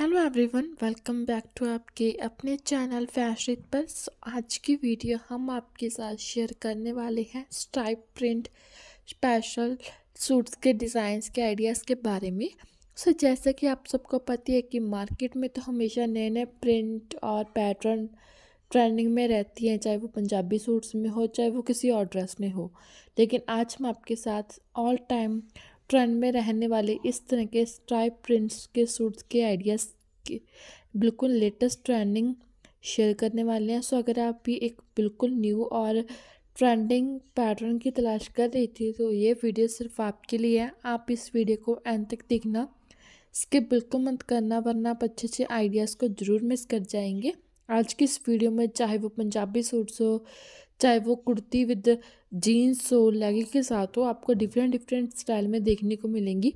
hello everyone welcome back to आपके अपने channel fashion पर आज की वीडियो हम आपके साथ शेयर करने वाले हैं स्ट्राइप प्रिंट स्पेशल सूट्स के डिज़ाइंस के आइडियाज़ के बारे में सो so, जैसा कि आप सबको पता है कि मार्केट में तो हमेशा नए नए प्रिंट और पैटर्न ट्रेंडिंग में रहती हैं चाहे वो पंजाबी सूट्स में हो चाहे वो किसी और ड्रेस में हो लेकिन आज हम आपके साथ ऑल टाइम ट्रेंड में रहने वाले इस तरह के स्ट्राइप प्रिंट्स के सूट्स के आइडियाज़ के बिल्कुल लेटेस्ट ट्रेंडिंग शेयर करने वाले हैं सो अगर आप भी एक बिल्कुल न्यू और ट्रेंडिंग पैटर्न की तलाश कर रही थी तो ये वीडियो सिर्फ आपके लिए है आप इस वीडियो को एंड तक देखना स्किप बिल्कुल मत करना वरना आप अच्छे अच्छे आइडियाज़ को ज़रूर मिस कर जाएंगे आज की इस वीडियो में चाहे वो पंजाबी सूट्स हो चाहे वो कुर्ती विद जीन्स हो लेगिंग के साथ हो आपको डिफरेंट डिफरेंट स्टाइल में देखने को मिलेंगी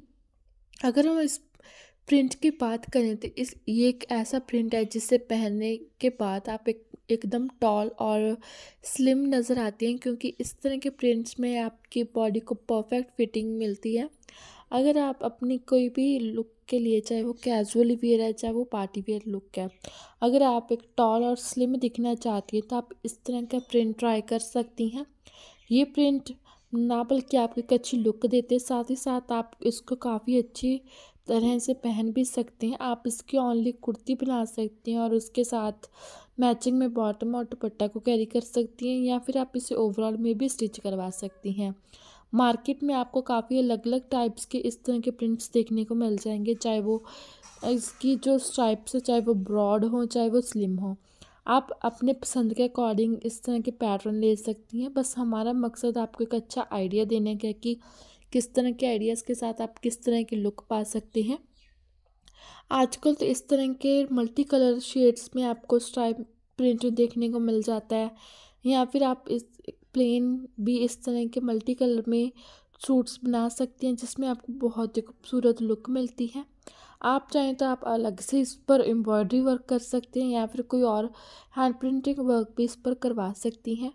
अगर हम इस प्रिंट की बात करें तो इस ये एक ऐसा प्रिंट है जिसे पहनने के बाद आप एक एकदम टॉल और स्लिम नज़र आती हैं क्योंकि इस तरह के प्रिंट्स में आपकी बॉडी को परफेक्ट फिटिंग मिलती है अगर आप अपनी कोई भी लुक के लिए चाहे वो कैजुअल वियर है चाहे वो पार्टी वियर लुक है अगर आप एक टॉल और स्लिम दिखना चाहती हैं तो आप इस तरह का प्रिंट ट्राई कर सकती हैं ये प्रिंट ना बल्कि आपको एक अच्छी लुक देते हैं साथ ही साथ आप इसको काफ़ी अच्छी तरह से पहन भी सकते हैं आप इसकी ऑनली कुर्ती बना सकती हैं और उसके साथ मैचिंग में बॉटम और दुपट्टा को कैरी कर सकती हैं या फिर आप इसे ओवरऑल में भी स्टिच करवा सकती हैं मार्केट में आपको काफ़ी अलग अलग टाइप्स के इस तरह के प्रिंट्स देखने को मिल जाएंगे चाहे वो इसकी जो स्ट्राइप्स है चाहे वो ब्रॉड हो चाहे वो स्लिम हो आप अपने पसंद के अकॉर्डिंग इस तरह के पैटर्न ले सकती हैं बस हमारा मकसद आपको एक अच्छा आइडिया देने का है कि किस तरह के आइडियाज़ के साथ आप किस तरह की लुक पा सकते हैं आजकल तो इस तरह के मल्टी कलर शेड्स में आपको स्ट्राइप प्रिंट देखने को मिल जाता है या फिर आप इस प्लेन भी इस तरह के मल्टी कलर में सूट्स बना सकती हैं जिसमें आपको बहुत ही खूबसूरत लुक मिलती है आप चाहें तो आप अलग से इस पर एम्ब्रॉयडरी वर्क कर सकते हैं या फिर कोई और हैंड प्रिंटिंग वर्क भी इस पर करवा सकती हैं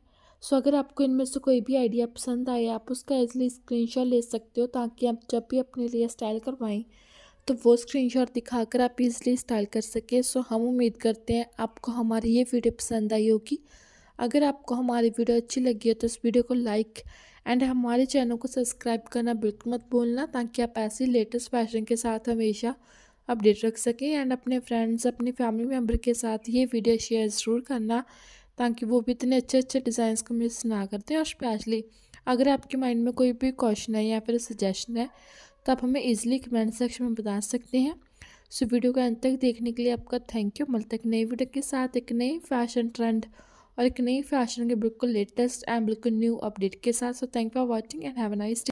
सो अगर आपको इनमें से कोई भी आइडिया पसंद आए आप उसका इजली शॉट ले सकते हो ताकि आप जब भी अपने लिए स्टाइल करवाएं तो वो स्क्रीनशॉट दिखाकर आप इजली स्टाइल कर सकें सो हम उम्मीद करते हैं आपको हमारी ये वीडियो पसंद आई होगी अगर आपको हमारी वीडियो अच्छी लगी है तो इस वीडियो को लाइक एंड हमारे चैनल को सब्सक्राइब करना बिल्कुल मत भूलना ताकि आप ऐसे लेटेस्ट फैशन के साथ हमेशा अपडेट रख सकें एंड अपने फ्रेंड्स अपने फैमिली मेम्बर के साथ ये वीडियो शेयर ज़रूर करना ताकि वो भी इतने अच्छे अच्छे डिज़ाइंस को मिस ना करते हैं और स्पेशली अगर आपके माइंड में कोई भी क्वेश्चन है या फिर सजेशन है तो आप हमें ईजिली कमेंट सेक्शन में बता सकते हैं सो वीडियो को अंत तक देखने के लिए आपका थैंक यू मल तक नई वीडियो के साथ एक नई फैशन ट्रेंड और एक नई फैशन के बिल्कुल लेटेस्ट एंड बिल्कुल न्यू अपडेट के साथ so thank for watching and have a nice